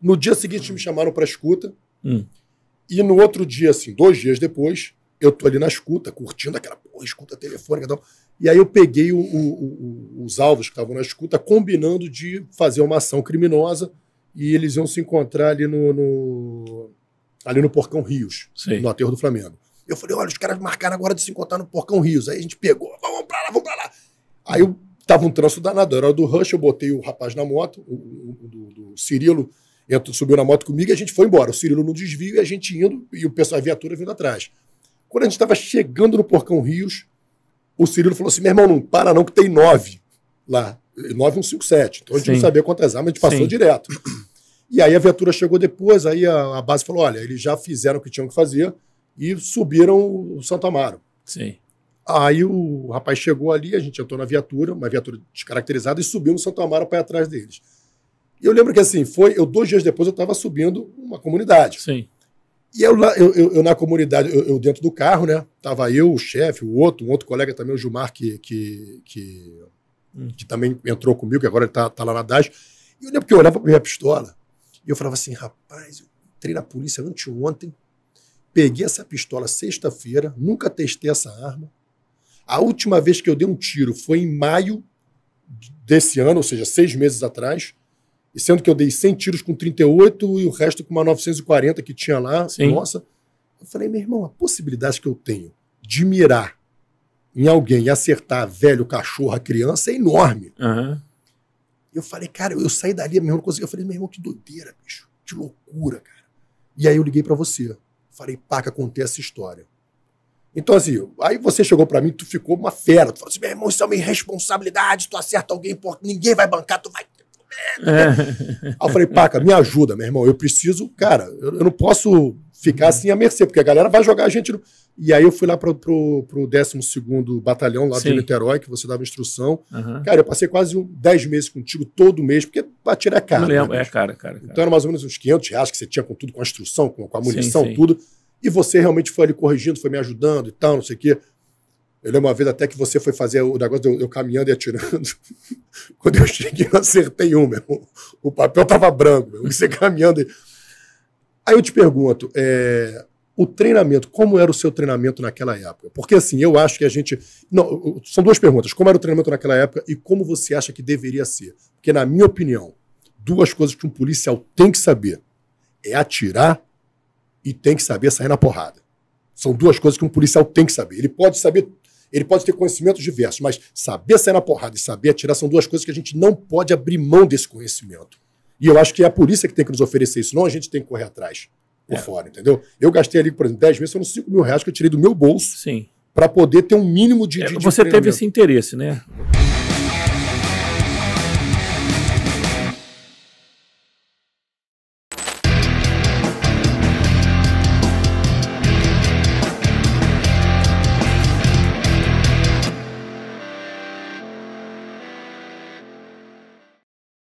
No dia seguinte me chamaram para escuta. Hum. E no outro dia, assim, dois dias depois, eu tô ali na escuta, curtindo aquela porra, escuta telefônica e tal. E aí eu peguei o, o, o, os alvos que estavam na escuta, combinando de fazer uma ação criminosa e eles iam se encontrar ali no, no ali no Porcão Rios, Sim. no aterro do Flamengo. Eu falei, olha, os caras marcaram agora de se encontrar no Porcão Rios. Aí a gente pegou, vamos pra lá, vamos pra lá. Aí eu tava um tranço danado, era do Rush, eu botei o rapaz na moto, o, o do, do Cirilo, entrou, subiu na moto comigo e a gente foi embora. O Cirilo no desvio e a gente indo, e o pessoal, a viatura vindo atrás. Quando a gente estava chegando no Porcão Rios, o Cirilo falou assim: meu irmão, não para não, que tem nove lá. 9157. Então a gente Sim. não sabia quantas armas, a gente passou Sim. direto. E aí a viatura chegou depois, aí a, a, base falou: olha, eles já fizeram o que tinham que fazer e subiram o Santo Amaro. Sim. Aí o rapaz chegou ali, a gente entrou na viatura, uma viatura descaracterizada, e subiu no Santo Amaro para atrás deles. E eu lembro que assim, foi. Eu, dois dias depois, eu estava subindo uma comunidade. Sim. E eu, eu, eu, eu na comunidade, eu, eu, dentro do carro, né? Tava eu, o chefe, o outro, um outro colega também, o Gilmar, que, que, que, hum. que também entrou comigo, que agora ele tá, tá lá na DAS. E eu lembro que eu olhava pra minha pistola e eu falava assim, rapaz, eu entrei na polícia anteontem, peguei essa pistola sexta-feira, nunca testei essa arma. A última vez que eu dei um tiro foi em maio desse ano, ou seja, seis meses atrás. E sendo que eu dei 100 tiros com 38 e o resto com uma 940 que tinha lá, Sim. nossa. Eu falei, meu irmão, a possibilidade que eu tenho de mirar em alguém e acertar velho, cachorro, criança é enorme. Uhum. Eu falei, cara, eu, eu saí dali, a não consegui. Eu falei, meu irmão, que doideira, bicho. Que loucura, cara. E aí eu liguei para você. Falei, Paca, contei essa história. Então, assim, aí você chegou para mim, tu ficou uma fera. Tu falou assim, meu irmão, isso é uma irresponsabilidade, tu acerta alguém, porra, ninguém vai bancar, tu vai é. Aí eu falei, Paca, me ajuda, meu irmão. Eu preciso, cara, eu, eu não posso ficar uhum. assim à mercê, porque a galera vai jogar a gente. No... E aí eu fui lá pro o 12 Batalhão, lá Sim. de Niterói, que você dava instrução. Uhum. Cara, eu passei quase 10 meses contigo todo mês, porque batida é cara. Não lembro, né, é cara, cara, cara, Então era mais ou menos uns 500 reais que você tinha com tudo, com a instrução, com, com a munição, sim. tudo. E você realmente foi ali corrigindo, foi me ajudando e tal, não sei o quê. Eu lembro uma vez até que você foi fazer o negócio de eu, eu caminhando e atirando. Quando eu cheguei, eu acertei um, meu. O papel estava branco, meu. Você caminhando. E... Aí eu te pergunto, é, o treinamento, como era o seu treinamento naquela época? Porque assim, eu acho que a gente. Não, são duas perguntas. Como era o treinamento naquela época e como você acha que deveria ser? Porque, na minha opinião, duas coisas que um policial tem que saber: é atirar e tem que saber sair na porrada. São duas coisas que um policial tem que saber. Ele pode saber ele pode ter conhecimentos diversos, mas saber sair na porrada e saber atirar são duas coisas que a gente não pode abrir mão desse conhecimento. E eu acho que é a polícia que tem que nos oferecer isso, não a gente tem que correr atrás por é. fora, entendeu? Eu gastei ali, por exemplo, 10 meses, foram 5 mil reais que eu tirei do meu bolso. Sim para poder ter um mínimo de. É, de você de teve esse interesse, né?